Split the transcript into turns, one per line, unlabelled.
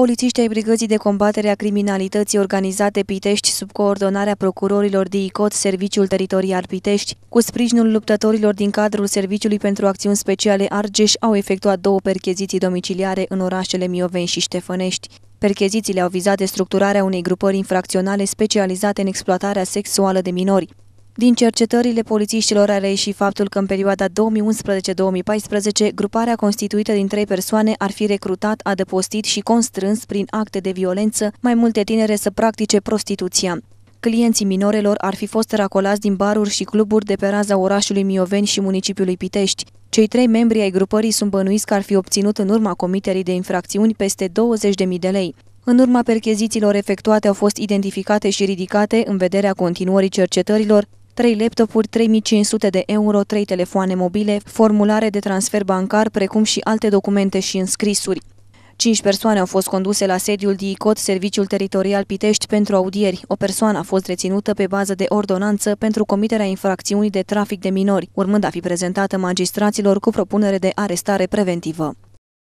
Polițiștii ai Brigăzii de Combatere a Criminalității Organizate Pitești, sub coordonarea procurorilor DICOT, Serviciul Teritorial Pitești, cu sprijinul luptătorilor din cadrul Serviciului pentru Acțiuni Speciale Argeș, au efectuat două percheziții domiciliare în orașele Mioveni și Ștefănești. Perchezițiile au vizat structurarea unei grupări infracționale specializate în exploatarea sexuală de minori. Din cercetările polițiștilor a reieșit faptul că în perioada 2011-2014 gruparea constituită din trei persoane ar fi recrutat, adăpostit și constrâns prin acte de violență mai multe tinere să practice prostituția. Clienții minorelor ar fi fost racolați din baruri și cluburi de pe raza orașului Mioveni și municipiului Pitești. Cei trei membri ai grupării sunt bănuiți că ar fi obținut în urma comiterii de infracțiuni peste 20.000 de lei. În urma perchezițiilor efectuate au fost identificate și ridicate, în vederea continuării cercetărilor, 3 laptopuri, 3500 de euro, 3 telefoane mobile, formulare de transfer bancar, precum și alte documente și înscrisuri. Cinci persoane au fost conduse la sediul DICOT, Serviciul Teritorial Pitești, pentru audieri. O persoană a fost reținută pe bază de ordonanță pentru comiterea infracțiunii de trafic de minori, urmând a fi prezentată magistraților cu propunere de arestare preventivă.